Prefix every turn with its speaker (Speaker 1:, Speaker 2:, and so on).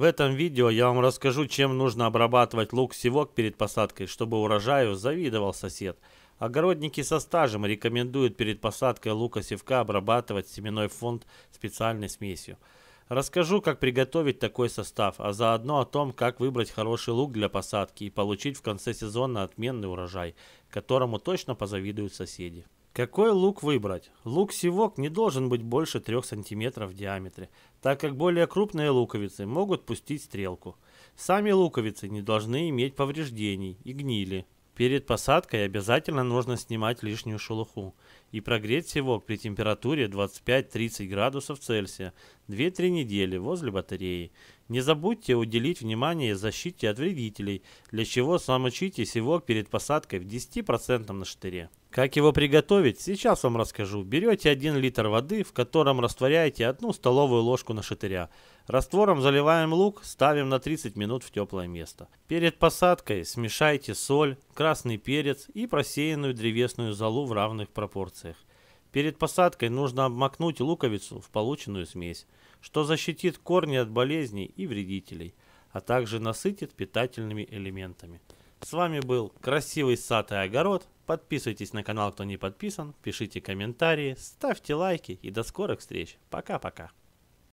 Speaker 1: В этом видео я вам расскажу, чем нужно обрабатывать лук-севок перед посадкой, чтобы урожаю завидовал сосед. Огородники со стажем рекомендуют перед посадкой лука-севка обрабатывать семенной фонд специальной смесью. Расскажу, как приготовить такой состав, а заодно о том, как выбрать хороший лук для посадки и получить в конце сезона отменный урожай, которому точно позавидуют соседи. Какой лук выбрать? Лук-севок не должен быть больше 3 см в диаметре, так как более крупные луковицы могут пустить стрелку. Сами луковицы не должны иметь повреждений и гнили. Перед посадкой обязательно нужно снимать лишнюю шелуху и прогреть севок при температуре 25-30 градусов Цельсия 2-3 недели возле батареи. Не забудьте уделить внимание защите от вредителей, для чего замочите севок перед посадкой в 10% на штыре. Как его приготовить, сейчас вам расскажу. Берете 1 литр воды, в котором растворяете 1 столовую ложку нашатыря. Раствором заливаем лук, ставим на 30 минут в теплое место. Перед посадкой смешайте соль, красный перец и просеянную древесную золу в равных пропорциях. Перед посадкой нужно обмакнуть луковицу в полученную смесь, что защитит корни от болезней и вредителей, а также насытит питательными элементами. С вами был Красивый сад и огород Подписывайтесь на канал, кто не подписан, пишите комментарии, ставьте лайки и до скорых встреч. Пока-пока.